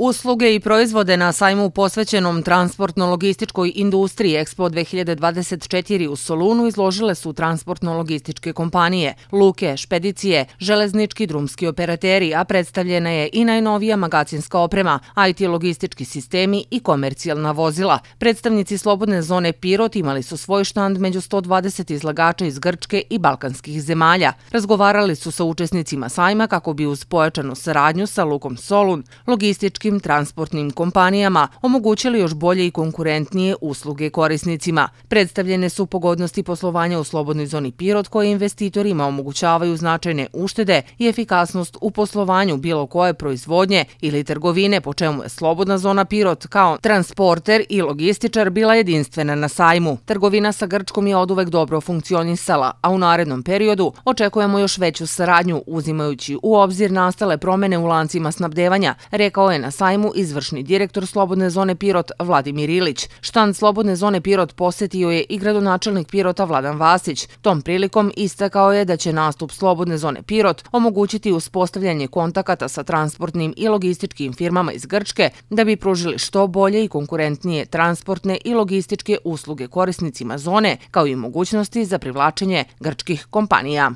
Usluge i proizvode na sajmu posvećenom transportno-logističkoj industriji Expo 2024 u Solunu izložile su transportno-logističke kompanije, luke, špedicije, železnički drumski operateri, a predstavljena je i najnovija magacinska oprema, IT logistički sistemi i komercijalna vozila. Predstavnici Slobodne zone Pirot imali su svoj štand među 120 izlagača iz Grčke i Balkanskih zemalja. Razgovarali su sa učesnicima sajma kako bi uz pojačanu saradnju sa lukom Solun logistički hrvatskim transportnim kompanijama omogućili još bolje i konkurentnije usluge korisnicima. Predstavljene su pogodnosti poslovanja u slobodnoj zoni Pirot koje investitorima omogućavaju značajne uštede i efikasnost u poslovanju bilo koje proizvodnje ili trgovine, po čemu je slobodna zona Pirot kao transporter i logističar bila jedinstvena na sajmu. Trgovina sa Grčkom je od uvek dobro funkcionisala, a u narednom periodu očekujemo još veću saradnju uzimajući u obzir nastale promene u lancima snabdevanja, rekao je na sajmu izvršni direktor Slobodne zone Pirot Vladimir Ilić. Štand Slobodne zone Pirot posjetio je i gradonačelnik Pirota Vladan Vasić. Tom prilikom istakao je da će nastup Slobodne zone Pirot omogućiti uspostavljanje kontakata sa transportnim i logističkim firmama iz Grčke da bi pružili što bolje i konkurentnije transportne i logističke usluge korisnicima zone kao i mogućnosti za privlačenje grčkih kompanija.